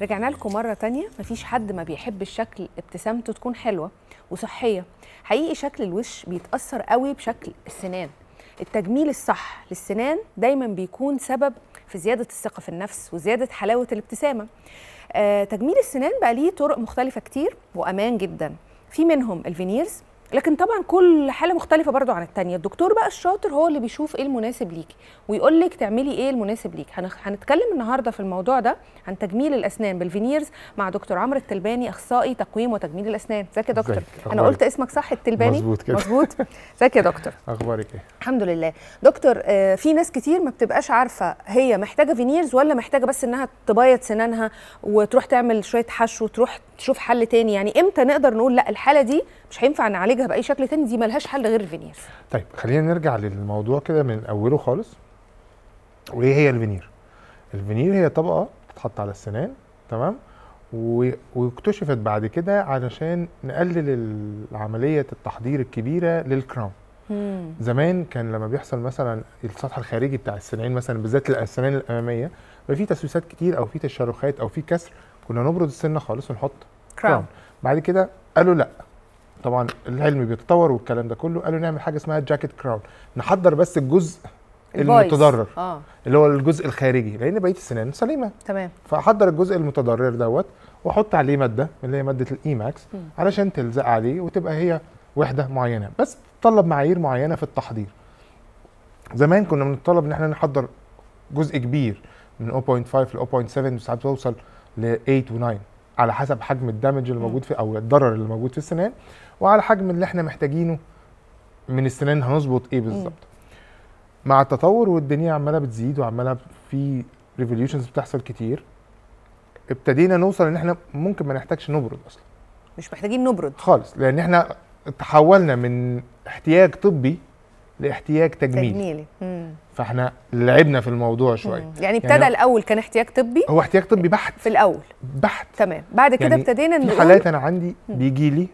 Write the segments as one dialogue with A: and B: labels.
A: رجعنا لكم مره تانية مفيش حد ما بيحب الشكل ابتسامته تكون حلوه وصحيه حقيقي شكل الوش بيتاثر قوي بشكل السنان التجميل الصح للسنان دايما بيكون سبب في زياده الثقه في النفس وزياده حلاوه الابتسامه آه تجميل السنان بقى ليه طرق مختلفه كتير وامان جدا في منهم الفينيرز لكن طبعا كل حاله مختلفه برضو عن الثانيه الدكتور بقى الشاطر هو اللي بيشوف ايه المناسب ليكي ويقول لك تعملي ايه المناسب ليكي هنتكلم النهارده في الموضوع ده عن تجميل الاسنان بالفينيرز مع دكتور عمرو التلباني اخصائي تقويم وتجميل الاسنان ازيك يا دكتور انا قلت اسمك صح التلباني مظبوط كده مظبوط ازيك يا دكتور اخبارك ايه الحمد لله دكتور آه في ناس كتير ما بتبقاش عارفه هي محتاجه فينيرز ولا محتاجه بس انها تبيض سنانها وتروح تعمل شويه حشو وتروح تشوف حل تاني يعني امتى نقدر نقول لا الحاله دي مش هينفع نعالجها باي شكل تاني دي ملهاش حل غير الفينير
B: طيب خلينا نرجع للموضوع كده من اوله خالص وايه هي الفينير الفينير هي طبقه بتتحط على السنان تمام واكتشفت بعد كده علشان نقلل عمليه التحضير الكبيره للكراون زمان كان لما بيحصل مثلا السطح الخارجي بتاع السنان مثلا بالذات السنان الاماميه بيبقى فيه تسويسات كتير او فيه تشرخات او فيه كسر كنا نبرد السنه خالص ونحط كراون بعد كده قالوا لا طبعا العلم بيتطور والكلام ده كله قالوا نعمل حاجه اسمها جاكيت كراون نحضر بس الجزء المتضرر آه. اللي هو الجزء الخارجي لان بقيه السنان سليمه تمام فاحضر الجزء المتضرر دوت واحط عليه ماده اللي هي ماده الايماكس علشان تلزق عليه وتبقى هي وحده معينه بس تطلب معايير معينه في التحضير زمان كنا بنطلب ان احنا نحضر جزء كبير من 0.5 ل 0.7 وساعات توصل ل 8 و9 على حسب حجم الدمج اللي موجود في او الضرر اللي موجود في السنان وعلى حجم اللي احنا محتاجينه من السنين هنظبط ايه بالظبط مع التطور والدنيا عماله بتزيد وعماله في ريفوليوشنز بتحصل كتير ابتدينا نوصل ان احنا ممكن ما نحتاجش نبرد اصلا مش محتاجين نبرد خالص لان احنا تحولنا من احتياج طبي لاحتياج تجميلي تجميلي مم. فاحنا لعبنا في الموضوع شويه يعني, يعني ابتدى يعني
A: الاول كان احتياج طبي هو
B: احتياج طبي بحت في الاول بحت
A: تمام بعد كده يعني ابتدينا نقول في حالات انا
B: عندي بيجي لي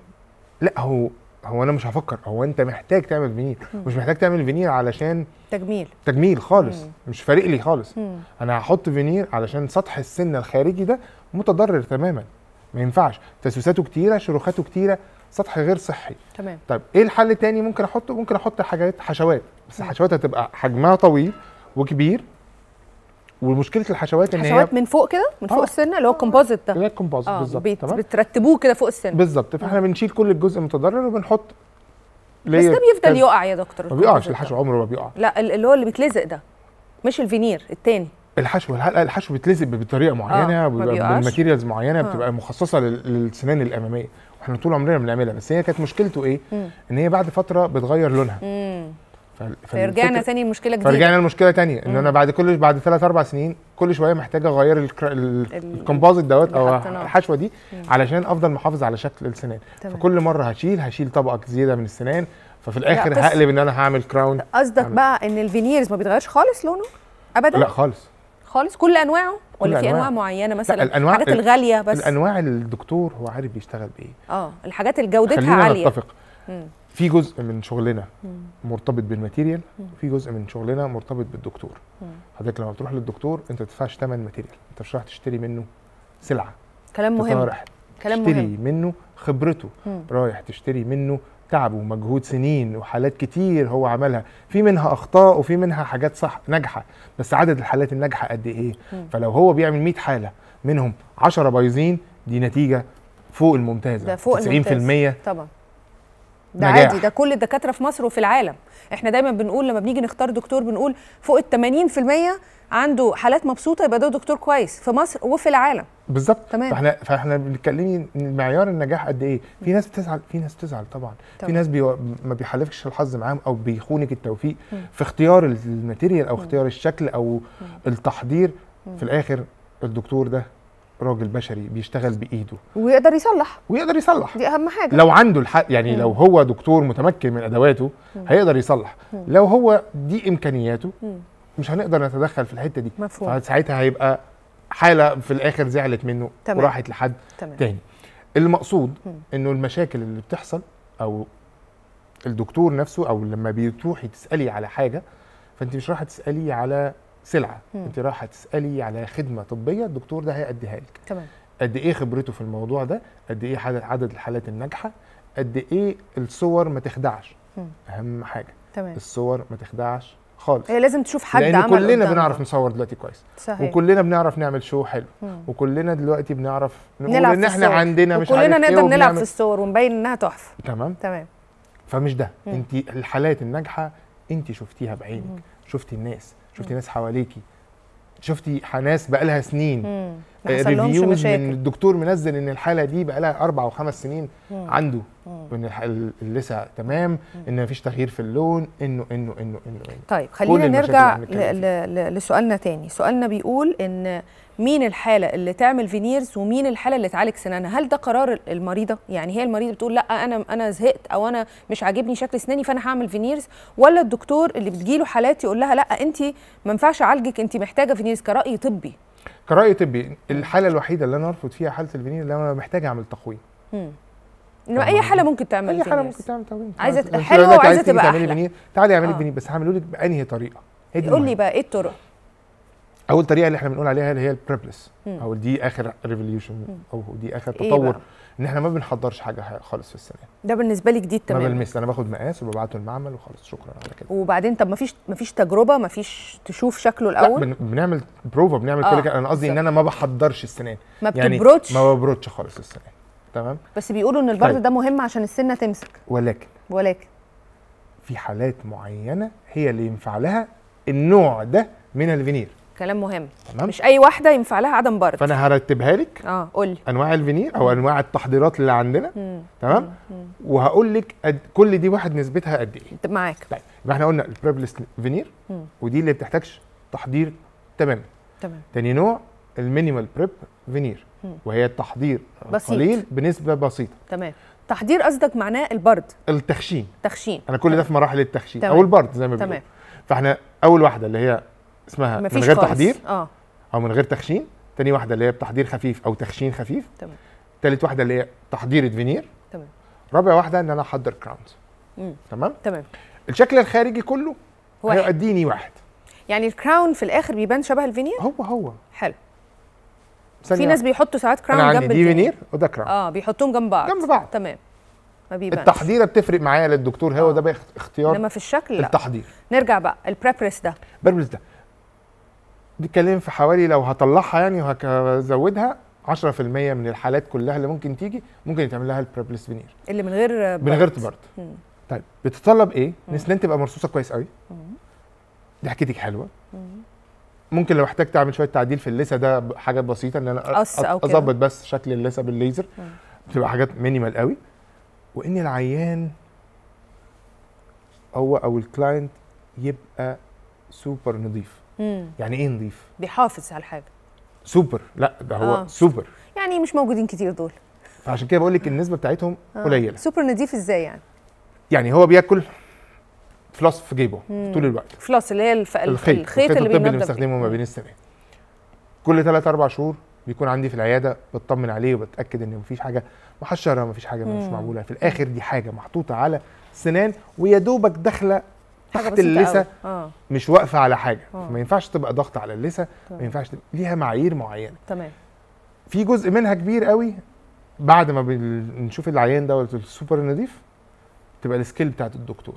B: لا هو هو انا مش هفكر هو انت محتاج تعمل فينيل مم. مش محتاج تعمل فينيل علشان تجميل تجميل خالص مم. مش فارق لي خالص مم. انا هحط فينيل علشان سطح السن الخارجي ده متضرر تماما ما ينفعش تسوساته كتيره شروخاته كتيره سطح غير صحي تمام طب ايه الحل التاني ممكن احطه ممكن احط حاجات حشوات بس الحشوات هتبقى حجمها طويل وكبير ومشكله الحشوات ان هي
A: من فوق كده من فوق آه. السنه اللي هو الكومبوزيت ده اللي
B: هي الكومبوزيت آه. بالظبط تمام
A: بترتبوه كده فوق السنه بالظبط فاحنا آه.
B: بنشيل كل الجزء المتضرر وبنحط بس ده بيفضل كز... يقع يا دكتور ما بيقعش الحشو عمره ما بيقع
A: لا اللي هو اللي بيتلزق ده مش الفينير التاني
B: الحشو الحشو بيتلزق بطريقه آه، معينه آه. وبيبقى معينه آه. بتبقى مخصصه للسنان الاماميه واحنا طول عمرنا بنعملها بس هي كانت مشكلته ايه؟ مم. ان هي بعد فتره بتغير لونها مم. فرجعنا
A: تاني لمشكله جديده فرجعنا
B: لمشكله تانية ان انا بعد كل بعد ثلاث اربع سنين كل شويه محتاج اغير الكومبوزيت دوت او الحشوه دي مم. علشان افضل محافظ على شكل السنان طبعا. فكل مره هشيل هشيل طبقه زياده من السنان ففي الاخر هقلب ان انا هعمل كراون قصدك بقى
A: ان الفينيرز ما بيتغيرش خالص لونه ابدا لا خالص خالص كل انواعه ولا في انواع معينه مثلا الأنواع الحاجات الغاليه بس الانواع
B: الدكتور هو عارف بيشتغل بايه
A: اه الحاجات اللي جودتها عاليه نتفق.
B: في جزء من شغلنا مرتبط بالماتيريال وفي جزء من شغلنا مرتبط بالدكتور حضرتك لما بتروح للدكتور انت ما تدفعش ثمن ماتيريال انت مش رايح تشتري منه سلعه كلام مهم رايح كلام تشتري مهم. منه خبرته مم. رايح تشتري منه تعبه ومجهود سنين وحالات كتير هو عملها في منها اخطاء وفي منها حاجات صح ناجحه بس عدد الحالات الناجحه قد ايه مم. فلو هو بيعمل 100 حاله منهم 10 بايظين دي نتيجه فوق الممتازه ده فوق 90% الممتاز. طبعا ده نجاح. عادي ده
A: كل الدكاتره في مصر وفي العالم احنا دايما بنقول لما بنيجي نختار دكتور بنقول فوق ال 80% عنده حالات مبسوطه يبقى ده دكتور كويس في مصر وفي العالم
B: بالظبط تمام فاحنا فاحنا بنتكلمي معيار النجاح قد ايه في ناس بتزعل في ناس بتزعل طبعا طبعا. في ناس بي... ما بيحالفش الحظ معاهم او بيخونك التوفيق م. في اختيار الماتيريال او اختيار الشكل او م. التحضير م. في الاخر الدكتور ده راجل بشري بيشتغل بايده
A: ويقدر يصلح ويقدر يصلح دي اهم حاجه لو
B: عنده الحق يعني مم. لو هو دكتور متمكن من ادواته مم. هيقدر يصلح مم. لو هو دي امكانياته مم. مش هنقدر نتدخل في الحته دي مفهوم فساعتها هيبقى حاله في الاخر زعلت منه تمام. وراحت لحد تمام. تاني المقصود مم. انه المشاكل اللي بتحصل او الدكتور نفسه او لما بتروحي تسالي على حاجه فانت مش رايحه تسالي على سلعه مم. انت رايحه تسالي على خدمه طبيه الدكتور ده هيأديها لك تمام قد ايه خبرته في الموضوع ده قد ايه عدد الحالات الناجحه قد ايه الصور ما تخدعش مم. اهم حاجه تمام. الصور ما تخدعش خالص هي لازم تشوف حد لأن عمل كلنا بنعرف نصور دلوقتي كويس صحيح. وكلنا بنعرف نعمل شو حلو مم. وكلنا دلوقتي بنعرف نقول ان احنا عندنا مش عارف إيه نقدر إيه نلعب في
A: الصور ونبين انها تحفه
B: تمام تمام فمش ده انت الحالات الناجحه انت شفتيها بعينك مم. شفتي الناس شفتي ناس حواليكي شفتي ناس بقى لها سنين ريفيوز آه، من الدكتور منزل ان الحاله دي بقى لها اربع وخمس سنين مم. عنده وان اللسع تمام ان مفيش تغيير في اللون انه انه انه انه, طيب خلينا نرجع
A: لسؤالنا تاني سؤالنا بيقول ان مين الحاله اللي تعمل فينيرز ومين الحاله اللي تعالج سنانها هل ده قرار المريضه يعني هي المريضه بتقول لا انا انا زهقت او انا مش عاجبني شكل سناني فانا هعمل فينيرز ولا الدكتور اللي بتجيله حالات يقول لها لا انت ما ينفعش اعالجك انت محتاجه فينيرز كراي طبي
B: كراي طبي الحاله الوحيده اللي انا ارفض فيها حاله الفينير اللي انا محتاجه اعمل تقويم
A: انه اي حاله ممكن تعمل اي حاله ممكن تعمل تمرين عايزه حلوه وعايزه تبقى تعملي بنيه تعالي اعملي بنيه
B: آه. بس هعمله لك بانهي طريقه قول لي
A: بقى ايه الطرق
B: اول طريقه اللي احنا بنقول عليها اللي هي البريبلس او دي اخر ريفوليوشن او دي اخر إيه تطور إيه ان احنا ما بنحضرش حاجه خالص في السنه
A: ده بالنسبه لي جديد تماما ما
B: بلمس انا باخد مقاس وببعته المعمل وخلاص شكرا على كده
A: وبعدين طب ما فيش ما فيش تجربه ما فيش تشوف
B: شكله الاول لا بنعمل بروفا بنعمل آه. كل انا قصدي ان انا ما بحضرش السنه ما يعني ما ببروتش خالص السنه تمام
A: بس بيقولوا ان البرد طيب. ده مهم عشان السنه تمسك ولكن ولكن
B: في حالات معينه هي اللي ينفع لها النوع ده من الفينير
A: كلام مهم تمام مش اي واحده ينفع لها عدم برد
B: فانا هرتبها لك اه قول لي انواع الفينير او انواع التحضيرات اللي عندنا مم. تمام وهقول لك كل دي واحد نسبتها قد ايه معاك طيب يبقى احنا قلنا البريبلس فينير ودي اللي بتحتاجش تحضير تمام تمام تاني نوع المينيمال بريب فينير وهي التحضير بسيط. قليل بنسبه بسيطه
A: تمام تحضير قصدك معناه البرد
B: التخشين تخشين انا كل ده في مراحل التخشين تمام. او البرد زي ما تمام فاحنا اول واحده اللي هي اسمها من غير خالص. تحضير اه او من غير تخشين تاني واحده اللي هي بتحضير خفيف او تخشين خفيف تمام تالت واحده اللي هي تحضير الفينير تمام رابع واحده ان انا احضر كراونز تمام تمام الشكل الخارجي كله هيؤديني واحد
A: يعني الكراون في الاخر بيبان شبه الفينير هو هو حلو في ناس بيحطوا ساعات كراون جنب دي فينير وده كراون اه بيحطوهم جنب بعض جنب بعض تمام ما بيبانش
B: التحضيره بتفرق معايا للدكتور هو آه. ده اختيار انما في الشكل لا التحضير
A: نرجع بقى البريبريس ده
B: البريبريس ده بنتكلم في حوالي لو هطلعها يعني وهزودها 10% من الحالات كلها اللي ممكن تيجي ممكن يتعمل لها البريبلس فينير
A: اللي من غير برد. من غير برد
B: طيب بتتطلب ايه؟ ان تبقى مرصوصه كويس قوي ضحكتك حلوه مم. ممكن لو احتجت اعمل شويه تعديل في اللثه ده حاجات بسيطه ان انا اظبط بس شكل اللثه بالليزر بتبقى حاجات مينيمال قوي وان العيان هو او الكلاينت يبقى سوبر نظيف مم. يعني ايه نظيف
A: بيحافظ على الحاجه
B: سوبر لا ده هو آه. سوبر
A: يعني مش موجودين كتير دول
B: فعشان كده بقول لك النسبه بتاعتهم آه. قليله سوبر
A: نظيف ازاي يعني
B: يعني هو بياكل فلوس في جيبه مم. طول الوقت فلوس اللي هي الف... الخيط الخيط اللي, اللي بنستخدمه ما بين السنين كل ثلاث اربع شهور بيكون عندي في العياده بطمن عليه وبتاكد ان مفيش حاجه محشره مفيش حاجه مش معموله في الاخر دي حاجه محطوطه على سنان ويا دوبك داخله تحت اللثه آه. مش واقفه على حاجه آه. ما ينفعش تبقى ضغط على اللثه ما ينفعش تبقى. ليها معايير معينه تمام في جزء منها كبير قوي بعد ما بنشوف العيان ده السوبر نظيف تبقى السكيل بتاعت الدكتور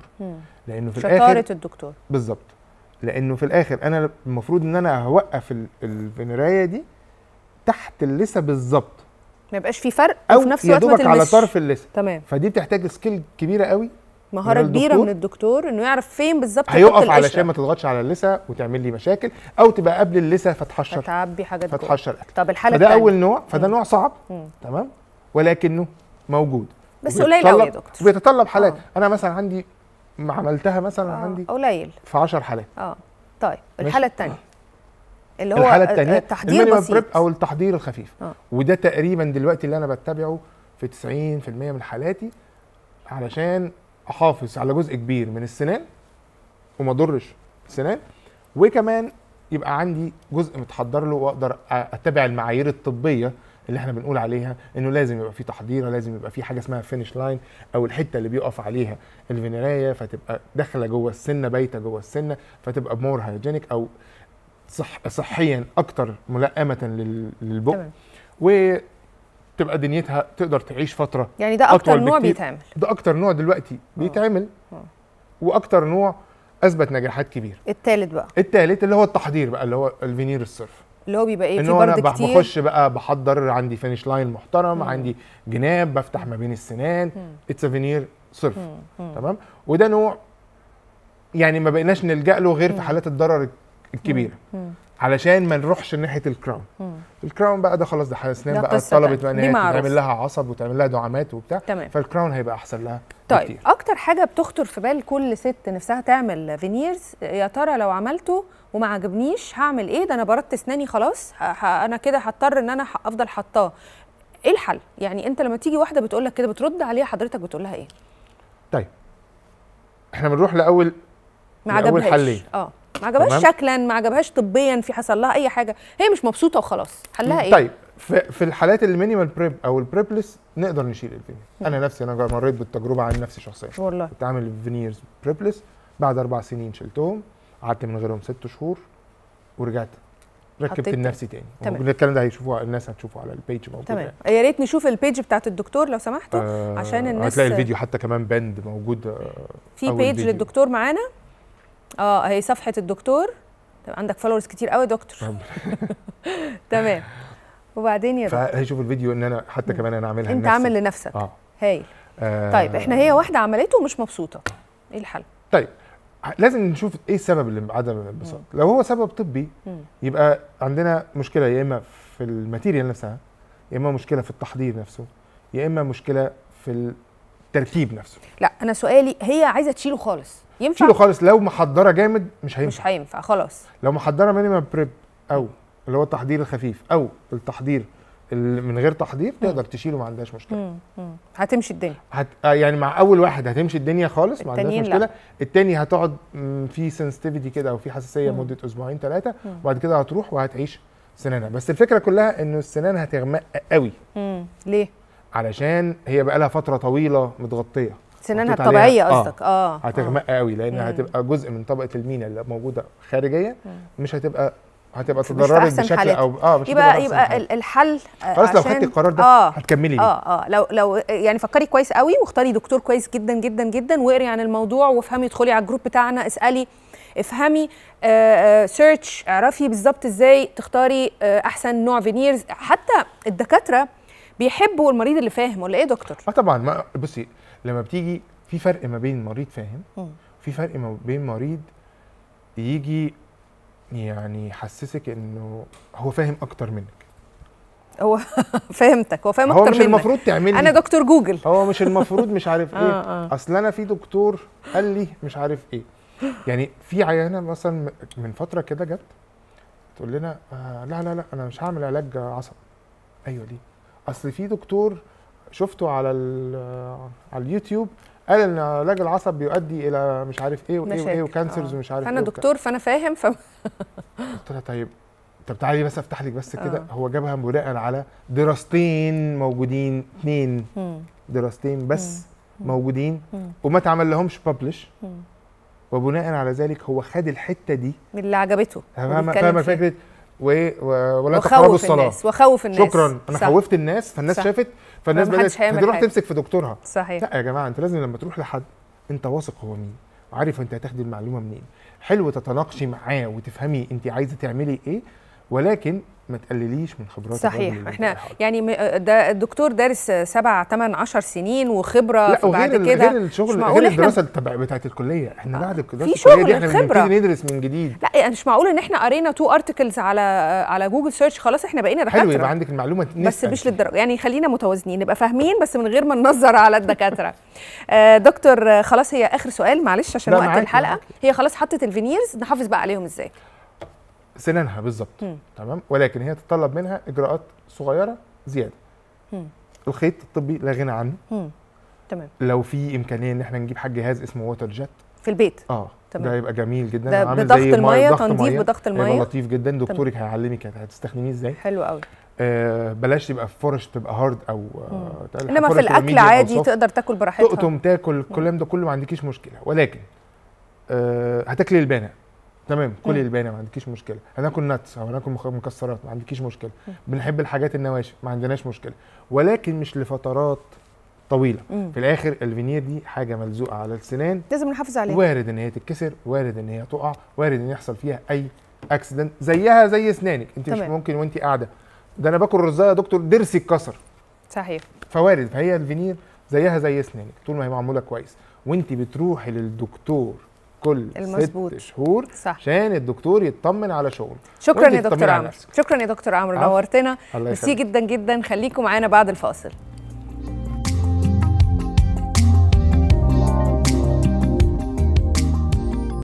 B: لانه في الاخر شطاره الدكتور بالظبط لانه في الاخر انا المفروض ان انا هوقف الفنرايه دي تحت اللثه بالظبط
A: ما يبقاش في فرق وفي نفس الوقت ما تلمسش على طرف اللثه تمام
B: فدي بتحتاج سكيل كبيره قوي مهاره كبيره من
A: الدكتور انه يعرف فين بالظبط هيقف علشان ما
B: تضغطش على اللثه وتعمل لي مشاكل او تبقى قبل اللثه فتحشر فتعبي حاجات فتحشر طب الحاله فده اول نوع فده مم. نوع صعب مم. تمام ولكنه موجود بس قليل قوي يا دكتور بيتطلب آه. حالات أوه. انا مثلا عندي ما عملتها مثلا أوه. عندي قليل في 10 حالات
A: اه طيب الحاله الثانيه اللي هو الحاله آه، الثانيه التحضير بسيط او
B: التحضير الخفيف أوه. وده تقريبا دلوقتي اللي انا بتبعه في 90% من حالاتي علشان احافظ على جزء كبير من السنان وما اضرش السنان وكمان يبقى عندي جزء متحضر له واقدر اتبع المعايير الطبيه اللي احنا بنقول عليها انه لازم يبقى في تحضيره لازم يبقى في حاجه اسمها فينش لاين او الحته اللي بيقف عليها الفينيريه فتبقى داخله جوه السنه بايته جوه السنه فتبقى مور هايجينيك او صح صحيا اكتر ملائمه للبق وتبقى دنيتها تقدر تعيش فتره يعني ده اكتر أطول نوع بيتعمل ده اكتر نوع دلوقتي بيتعمل واكتر نوع اثبت نجاحات كبيره الثالث بقى الثالث اللي هو التحضير بقى اللي هو الفينير الصرف اللي هو بيبقى ايه في برد كتير انا بخش بقى بحضر عندي فينش لاين محترم مم. عندي جناب بفتح ما بين السنان اتس افينير صرف تمام وده نوع يعني ما بقيناش نلجا له غير في حالات الضرر الكبيره علشان ما نروحش ناحيه الكراون الكراون بقى ده خلاص ده اسنان بقى طلبت بقى ان هي تعمل لها عصب وتعمل لها دعامات وبتاع تمام. فالكراون هيبقى احسن لها
A: طيب بكتير. اكتر حاجه بتخطر في بال كل ست نفسها تعمل فينيرز يا ترى لو عملته وما عجبنيش هعمل ايه ده انا بردت اسناني خلاص انا كده هضطر ان انا افضل حطاه ايه الحل يعني انت لما تيجي واحده بتقول لك كده بترد عليها حضرتك بتقول لها ايه
B: طيب احنا بنروح لاول ما عجبهاش
A: اه ما عجبهاش شكلا ما عجبهاش طبيا في حصل لها اي حاجه هي مش مبسوطه وخلاص حلها ايه طيب
B: في الحالات المينيمال بريب او البريبلس نقدر نشيل الفينير انا نفسي انا مريت بالتجربه عن نفسي شخصيا والله كنت عامل فينيرز بريبلس بعد اربع سنين شلتهم قعدت من غيرهم ست شهور ورجعت ركبت لنفسي تاني تمام الكلام ده هيشوفوه الناس هتشوفه على البيج موجود تمام
A: يعني. يا ريت نشوف البيج بتاعت الدكتور لو سمحتوا آه عشان الناس هتلاقي الفيديو
B: حتى كمان بند موجود آه في بيج الفيديو.
A: للدكتور معانا اه هي صفحه الدكتور عندك فولورز كتير قوي يا دكتور تمام وبعدين يا دكتور
B: فهيشوف الفيديو ان انا حتى كمان انا عاملها انت عامل لنفسك اه هايل آه طيب احنا هي
A: واحده عملته ومش مبسوطه ايه الحل
B: طيب لازم نشوف ايه السبب اللي عدم الانبساط لو هو سبب طبي يبقى عندنا مشكله يا اما في الماتيريال نفسها يا اما مشكله في التحضير نفسه يا اما مشكله في التركيب نفسه
A: لا انا سؤالي هي عايزه تشيله خالص ينفع تشيله
B: خالص لو محضره جامد مش هينفع مش هينفع خلاص لو محضره مينيمال بريب او اللي هو التحضير الخفيف او التحضير من غير تحضير تقدر تشيله ما عندهاش
A: مشكله هتمشي الدنيا
B: هت... آه، يعني مع اول واحد هتمشي الدنيا خالص ما عندهاش مشكله لا. التاني هتقعد في سنسيتيفيتي كده او في حساسيه مده اسبوعين ثلاثه وبعد كده هتروح وهتعيش سنانها بس الفكره كلها انه السنان هتغمق قوي مم. ليه علشان هي بقى لها فتره طويله متغطيه سنانها الطبيعيه آه، قصدك اه, آه. هتغمق قوي لان مم. هتبقى جزء من طبقه المينا اللي موجوده خارجيا مم. مش هتبقى هتبقى تضررت بشكل حالتها. او اه مش يبقى يبقى
A: الحل آه، خلاص لو خدتي القرار
B: ده آه هتكملي بيه اه
A: اه لو لو يعني فكري كويس قوي واختاري دكتور كويس جدا جدا جدا واقري عن الموضوع وافهمي ادخلي على الجروب بتاعنا اسالي افهمي سيرش آه، آه، اعرفي بالظبط ازاي تختاري احسن نوع فينيرز حتى الدكاتره بيحبوا المريض اللي فاهم ولا ايه
B: دكتور اه طبعا ما بصي لما بتيجي في فرق ما بين مريض فاهم وفي فرق ما بين مريض يجي يعني يحسسك انه هو فاهم اكتر منك هو فهمتك هو فاهم اكتر منك هو مش المفروض تعمل انا دكتور جوجل هو مش المفروض مش عارف ايه آه، آه. اصل انا في دكتور قال لي مش عارف ايه يعني في عيانه مثلا من فتره كده جت تقول لنا آه لا لا لا انا مش هعمل علاج عصب ايوه ليه اصل في دكتور شفته على على اليوتيوب قال ان علاج العصب بيؤدي الى مش عارف ايه وايه وايه وكانسرز آه. ومش عارف فانا إيه دكتور
A: فانا فاهم ف
B: قلت لها طيب طب تعالي بس افتح لك بس كده آه. هو جابها بناء على دراستين موجودين اثنين دراستين بس مم. موجودين مم. وما اتعمل لهمش ببلش وبناء على ذلك هو خد الحته دي اللي عجبته فاهم فكره وايه ولا تخوف الصلاه وخوف الناس وخوف الناس شكرا انا صح. خوفت الناس فالناس صح. شافت فالناس بدات تروح تمسك في دكتورها صحيح لا يا جماعه انت لازم لما تروح لحد انت واثق هو مين وعارف انت هتاخدي المعلومه منين حلو تتناقشي معاه وتفهمي انت عايزه تعملي ايه ولكن ما تقلليش من خبرات صحيح
A: احنا يعني ده الدكتور دارس سبع ثمان عشر سنين وخبره لا بعد كده غير الشغل مش غير الدراسه
B: التبع بتاعت الكليه احنا آه بعد الدراسه في شغل دي احنا خبرة. ندرس من جديد
A: لا يعني مش معقول ان احنا قرينا تو ارتكلز على على جوجل سيرش خلاص احنا بقينا دكاتره حلو يبقى عندك
B: المعلومه بس مش
A: للدرجه يعني خلينا متوازنين نبقى فاهمين بس من غير ما ننظر على الدكاتره آه، دكتور خلاص هي اخر سؤال معلش عشان وقت الحلقه معاك. هي خلاص حطت الفينيرز نحافظ بقى عليهم ازاي
B: سنانها بالظبط تمام ولكن هي تتطلب منها اجراءات صغيره زياده مم. الخيط الطبي لا غنى عنه تمام لو في امكانيه ان احنا نجيب حاجه جهاز اسمه ووتر جيت في البيت اه تمام. ده يبقى جميل جدا ده عامل بضغط الميه تنظيف بضغط الميه يبقى لطيف جدا دكتورك هيعلمك هتستخدميه ازاي حلو قوي آه بلاش تبقى فرش تبقى هارد او آه انما في الاكل عادي تقدر تاكل براحتك تقطم تاكل الكلام ده كله ما عندكيش مشكله ولكن آه هتاكلي البانه تمام كل اللبانه ما عندكيش مشكله هناكل نتس او هناكل مكسرات ما عندكيش مشكله بنحب الحاجات النواشف ما عندناش مشكله ولكن مش لفترات طويله مم. في الاخر الفينير دي حاجه ملزوقه على السنان لازم نحافظ عليها وارد ان هي تتكسر وارد ان هي تقع وارد ان يحصل فيها اي اكسيدنت زيها زي اسنانك انت مش ممكن وانت قاعده ده انا باكل رزايه يا دكتور ضرسي اتكسر صحيح فوارد فهي الفينير زيها زي اسنانك طول ما هي معموله كويس وانت بتروحي للدكتور كل المزبوط. ست شهور صح. عشان الدكتور يطمن على شغله شكرا يا دكتور عمرو
A: شكرا يا دكتور عمرو نورتنا ميرسي جدا جدا خليكم معانا بعد الفاصل